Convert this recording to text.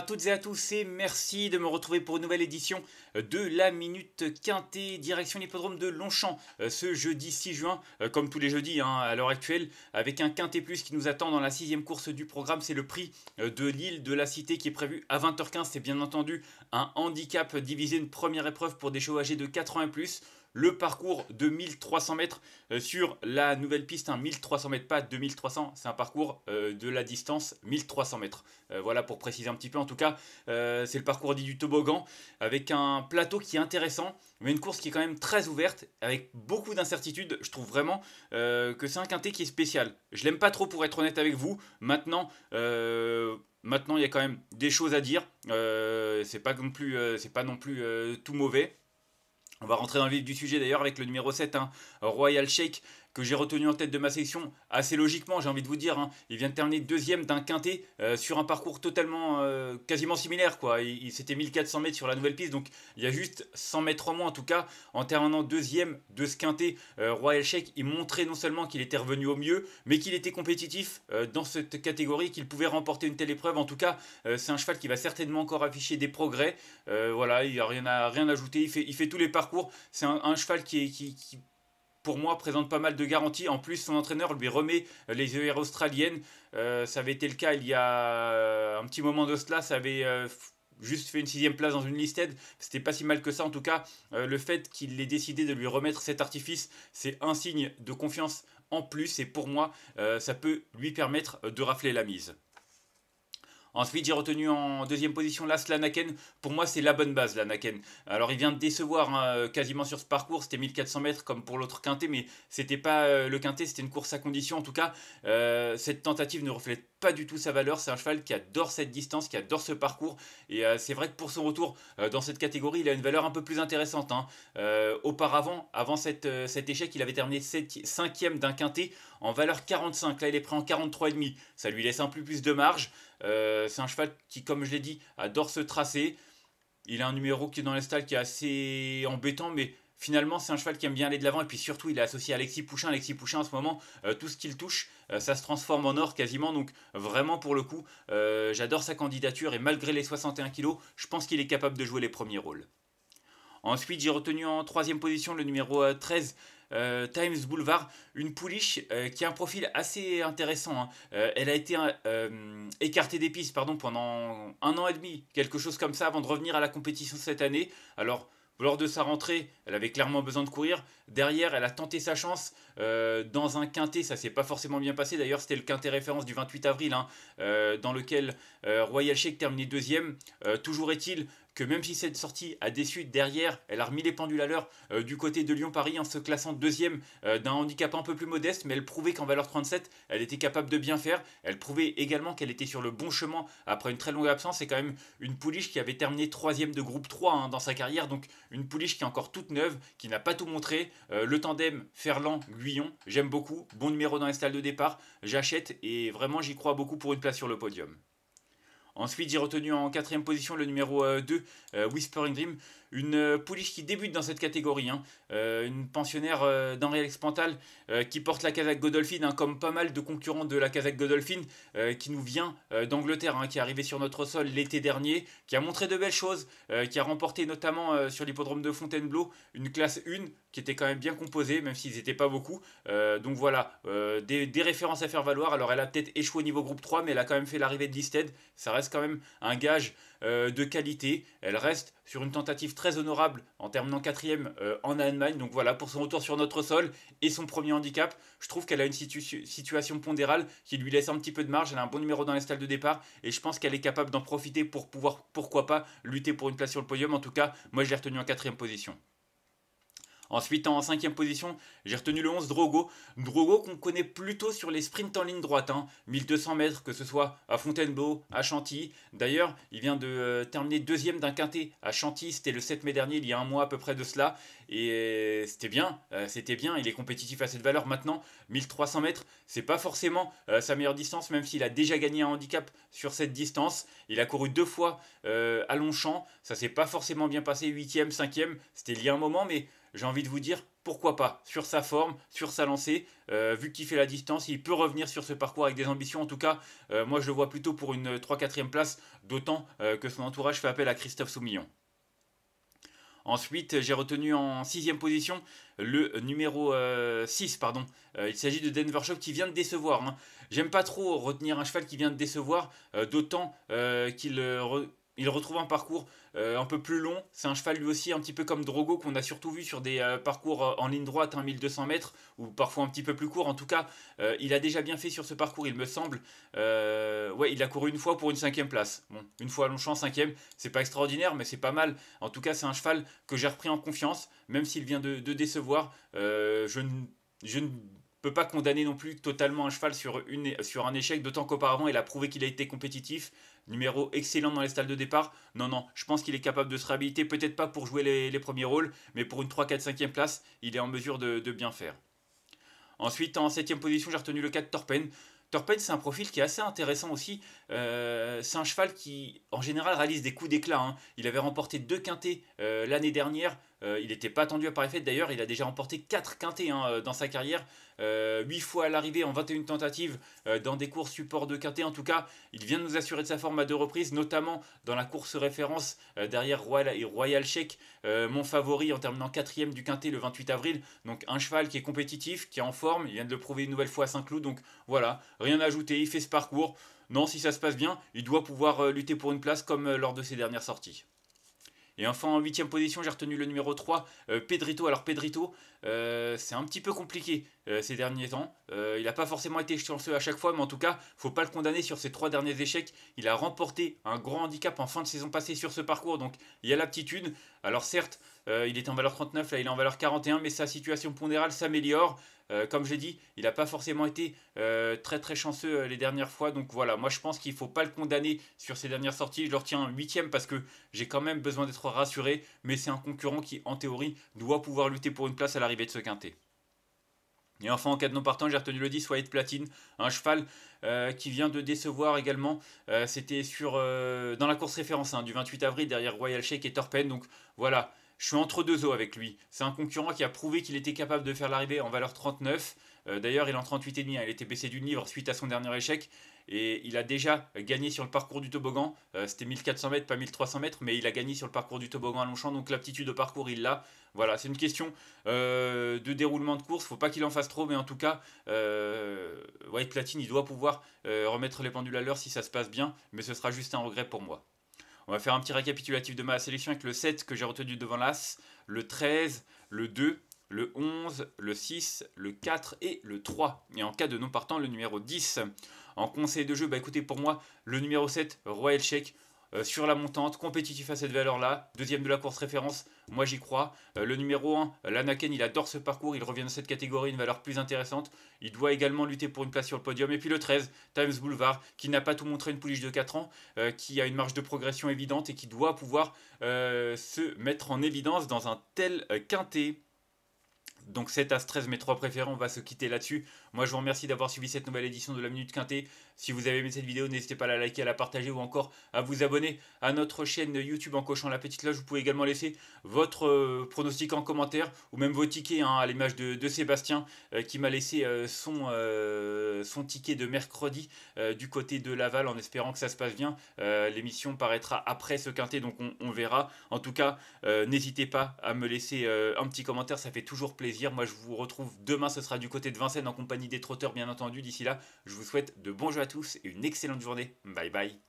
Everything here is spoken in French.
à toutes et à tous et merci de me retrouver pour une nouvelle édition euh, de la Minute Quintée, direction l'hippodrome de Longchamp euh, ce jeudi 6 juin, euh, comme tous les jeudis hein, à l'heure actuelle, avec un Quintet Plus qui nous attend dans la sixième course du programme. C'est le prix de l'île de la Cité qui est prévu à 20h15. C'est bien entendu un handicap divisé, une première épreuve pour des chevaux âgés de 4 ans et plus le parcours de 1300 mètres euh, sur la nouvelle piste. 1300 hein, mètres, pas 2300, c'est un parcours euh, de la distance 1300 mètres. Euh, voilà pour préciser un petit peu. En tout cas, c'est le parcours dit du toboggan avec un plateau qui est intéressant, mais une course qui est quand même très ouverte avec beaucoup d'incertitudes. Je trouve vraiment que c'est un quintet qui est spécial. Je l'aime pas trop pour être honnête avec vous. Maintenant, Maintenant, il y a quand même des choses à dire. c'est pas non plus, tout mauvais. On va rentrer dans le vif du sujet d'ailleurs avec le numéro 7, hein, Royal Shake, que j'ai retenu en tête de ma section assez logiquement, j'ai envie de vous dire. Hein. il vient de terminer deuxième d'un quintet euh, sur un parcours totalement euh, quasiment similaire. Quoi. Il, s'était 1400 mètres sur la nouvelle piste, donc il y a juste 100 mètres en moins en tout cas. En terminant deuxième de ce quintet, euh, Royal Shake, il montrait non seulement qu'il était revenu au mieux, mais qu'il était compétitif dans cette catégorie, qu'il pouvait remporter une telle épreuve. En tout cas, c'est un cheval qui va certainement encore afficher des progrès. voilà, il n'y a rien à, rien ajouter. Il fait, il fait tous les parcours. C'est un, cheval qui est... qui pour moi, présente pas mal de garanties. En plus, son entraîneur lui remet euh, les ER australiennes. Euh, ça avait été le cas il y a euh, un petit moment de cela. Ça avait juste fait une sixième place dans une listed. C'était pas si mal que ça. En tout cas, le fait qu'il ait décidé de lui remettre cet artifice, c'est un signe de confiance en plus. Et pour moi, ça peut lui permettre de rafler la mise. Ensuite, j'ai retenu en deuxième position Las Lanaken. Pour moi, c'est la bonne base, Lanaken. Alors, il vient de décevoir hein, euh, quasiment sur ce parcours. C'était 1400 mètres comme pour l'autre quintet, mais c'était pas euh, le quintet, c'était une course à condition. En tout cas, euh, cette tentative ne reflète pas du tout sa valeur. C'est un cheval qui adore cette distance, qui adore ce parcours. Et euh, c'est vrai que pour son retour euh, dans cette catégorie, il a une valeur un peu plus intéressante. Hein. Euh, auparavant, avant cet échec, il avait terminé 5ème d'un quintet en valeur 45. Là, il est prêt en 43,5. Ça lui laisse un peu plus de marge. c'est un cheval qui, comme je l'ai dit, adore ce tracé. Il a un numéro qui est dans la stalle qui est assez embêtant, mais finalement, c'est un cheval qui aime bien aller de l'avant. Et puis surtout, il est associé à Alexis Pouchin. Alexis Pouchin, en ce moment, euh, tout ce qu'il touche, euh, ça se transforme en or quasiment. Donc, vraiment, pour le coup, euh, j'adore sa candidature. Et malgré les 61 kilos, je pense qu'il est capable de jouer les premiers rôles. Ensuite, j'ai retenu en troisième position le numéro 13. Times Boulevard, une pouliche qui a un profil assez intéressant. Hein. elle a été écartée des pistes pendant un an et demi, quelque chose comme ça, avant de revenir à la compétition cette année. Alors, lors de sa rentrée, elle avait clairement besoin de courir. Derrière, elle a tenté sa chance euh, dans un quintet. Ça s'est pas forcément bien passé. D'ailleurs, c'était le quintet référence du 28 avril, hein, euh, dans lequel euh, Royal Sheik terminait deuxième. toujours est-il que même si cette sortie a déçu derrière, elle a remis les pendules à l'heure euh, du côté de Lyon-Paris en se classant deuxième euh, d'un handicap un peu plus modeste, mais elle prouvait qu'en valeur 37, elle était capable de bien faire. Elle prouvait également qu'elle était sur le bon chemin après une très longue absence. C'est quand même une pouliche qui avait terminé troisième de groupe 3 hein, dans sa carrière, donc une pouliche qui est encore toute neuve, qui n'a pas tout montré. Euh, le tandem Ferland-Guyon, j'aime beaucoup, bon numéro dans les stalles de départ, j'achète et vraiment j'y crois beaucoup pour une place sur le podium. Ensuite, j'ai retenu en quatrième position le numéro 2, euh, euh, Whispering Dream. Une euh, pouliche qui débute dans cette catégorie, hein. euh, une pensionnaire euh, d'Henri Alex Pantal qui porte la Kazakh Godolphin, hein, comme pas mal de concurrents de la Kazakh Godolphin, qui nous vient d'Angleterre, hein, qui est arrivée sur notre sol l'été dernier, qui a montré de belles choses, qui a remporté notamment sur l'hippodrome de Fontainebleau une classe 1 qui était quand même bien composée, même s'ils n'étaient pas beaucoup. donc voilà, des, des, références à faire valoir. Alors elle a peut-être échoué au niveau groupe 3, mais elle a quand même fait l'arrivée de Listed. Ça reste quand même un gage de qualité. Elle reste sur une tentative très honorable en terminant quatrième euh, en Allemagne. Donc voilà, pour son retour sur notre sol et son premier handicap, je trouve qu'elle a une situation pondérale qui lui laisse un petit peu de marge. Elle a un bon numéro dans les stalles de départ et je pense qu'elle est capable d'en profiter pour pouvoir, pourquoi pas, lutter pour une place sur le podium. En tout cas, moi je l'ai retenue en quatrième position. Ensuite, en cinquième position, j'ai retenu le 11 Drogo. Drogo qu'on connaît plutôt sur les sprints en ligne droite, 1200 hein. mètres, que ce soit à Fontainebleau, à Chantilly. D'ailleurs, il vient de euh, terminer deuxième d'un quintet à Chantilly. C'était le 7 mai dernier, il y a un mois à peu près de cela. Et euh, c'était bien, euh, c'était bien. Il est compétitif à cette valeur maintenant. 1300 mètres, c'est pas forcément sa meilleure distance, même s'il a déjà gagné un handicap sur cette distance. Il a couru deux fois à Longchamp. Ça s'est pas forcément bien passé, 8e, 5e. C'était lié à un moment, mais j'ai envie de vous dire pourquoi pas sur sa forme, sur sa lancée. Euh, vu qu'il fait la distance, il peut revenir sur ce parcours avec des ambitions. En tout cas, euh, moi je le vois plutôt pour une 3-4e euh, place, d'autant que son entourage fait appel à Christophe Soumillon. Ensuite, j'ai retenu en 6 sixième position le numéro 6. pardon. il s'agit de Denver Shop qui vient de décevoir. Hein. J'aime pas trop retenir un cheval qui vient de décevoir, d'autant qu'il il retrouve un parcours euh, un peu plus long. C'est un cheval lui aussi un petit peu comme Drogo qu'on a surtout vu sur des euh, parcours euh, en ligne droite, hein, 1200 mètres, ou parfois un petit peu plus court. En tout cas, il a déjà bien fait sur ce parcours, il me semble. ouais, il a couru une fois pour une cinquième place. Bon, une fois à Longchamp, cinquième, c'est pas extraordinaire, mais c'est pas mal. En tout cas, c'est un cheval que j'ai repris en confiance, même s'il vient de, de décevoir. je je ne peut pas condamner non plus totalement un cheval sur, sur un échec, d'autant qu'auparavant, il a prouvé qu'il a été compétitif. Numéro excellent dans les stalles de départ. Non, non, je pense qu'il est capable de se réhabiliter, peut-être pas pour jouer les, premiers rôles, mais pour une 3, 4, 5e place, il est en mesure de, bien faire. Ensuite, en 7 position, j'ai retenu le cas de Torpen. Torpen, c'est un profil qui est assez intéressant aussi. Euh, c'est un cheval qui, en général, réalise des coups d'éclat. Hein. Il avait remporté deux quintés euh, l'année dernière. Euh, il n'était pas attendu à Paris Fête. D'ailleurs, il a déjà remporté quatre quintés hein, dans sa carrière. 8 fois à l'arrivée en 21 tentatives dans des courses supports de quintet. En tout cas, il vient de nous assurer de sa forme à deux reprises, notamment dans la course référence derrière Royal, et Royal Check, mon favori en terminant quatrième du quinté le 28 avril. Donc un cheval qui est compétitif, qui est en forme. Il vient de le prouver une nouvelle fois à Saint-Cloud. Donc voilà, rien à ajouter. Il fait ce parcours. Non, si ça se passe bien, il doit pouvoir euh, lutter pour une place comme euh, lors de ses dernières sorties. Et enfin, en huitième position, j'ai retenu le numéro 3, euh, Pedrito. Alors, Pedrito, c'est un petit peu compliqué. Euh, ces derniers temps. Euh, il n'a pas forcément été chanceux à chaque fois, mais en tout cas, il faut pas le condamner sur ses trois derniers échecs. Il a remporté un grand handicap en fin de saison passée sur ce parcours, donc il y a l'aptitude. Alors certes, euh, il est en valeur 39, là il est en valeur 41, mais sa situation pondérale s'améliore. comme j'ai dit, il n'a pas forcément été très très chanceux les dernières fois. Donc voilà, moi je pense qu'il ne faut pas le condamner sur ses dernières sorties. Je le retiens huitième parce que j'ai quand même besoin d'être rassuré. Mais c'est un concurrent qui, en théorie, doit pouvoir lutter pour une place à l'arrivée de ce quintet. Et enfin, en cas de non partant, j'ai retenu le 10, White Platine, un cheval euh, qui vient de décevoir également. Euh, c'était sur euh, dans la course référence hein, du 28 avril derrière Royal Shake et Torpen. Donc voilà, je suis entre deux eaux avec lui. C'est un concurrent qui a prouvé qu'il était capable de faire l'arrivée en valeur 39. D'ailleurs, il est en 38,5. Hein. il était baissé d'une livre suite à son dernier échec. Et il a déjà gagné sur le parcours du toboggan. C'était 1400 mètres, pas 1300 mètres, mais il a gagné sur le parcours du toboggan à Longchamp. Donc l'aptitude au parcours, il l'a. Voilà, c'est une question euh, de déroulement de course. Faut pas qu'il en fasse trop, mais en tout cas, euh, White Platine, il doit pouvoir euh, remettre les pendules à l'heure si ça se passe bien, mais ce sera juste un regret pour moi. On va faire un petit récapitulatif de ma sélection avec le 7 que j'ai retenu devant l'As, le 13, le 2, le 11, le 6, le 4 et le 3. Et en cas de non partant, le numéro 10. En conseil de jeu, bah écoutez, pour moi, le numéro 7, Royal Check, sur la montante, compétitif à cette valeur-là, deuxième de la course référence, moi j'y crois. Euh, le numéro 1, euh, l'Anaken, il adore ce parcours, il revient dans cette catégorie, une valeur plus intéressante. Il doit également lutter pour une place sur le podium. Et puis le 13, Times Boulevard, qui n'a pas tout montré une pouliche de 4 ans, euh, qui a une marge de progression évidente et qui doit pouvoir se mettre en évidence dans un tel quintet. Donc 7 à 13, mes trois préférés, on va se quitter là-dessus. Moi je vous remercie d'avoir suivi cette nouvelle édition de la Minute Quintée. Si vous avez aimé cette vidéo, n'hésitez pas à la liker, à la partager ou encore à vous abonner à notre chaîne YouTube en cochant la petite cloche. Vous pouvez également laisser votre euh, pronostic en commentaire ou même vos tickets hein, à l'image de, Sébastien euh, qui m'a laissé euh, son, son ticket de mercredi du côté de Laval en espérant que ça se passe bien. L'émission paraîtra après ce quintet donc on verra. En tout cas, n'hésitez pas à me laisser un petit commentaire, ça fait toujours plaisir. Moi, je vous retrouve demain, ce sera du côté de Vincennes en compagnie des trotteurs, bien entendu. D'ici là, je vous souhaite de bons jeux à tous et une excellente journée. Bye bye.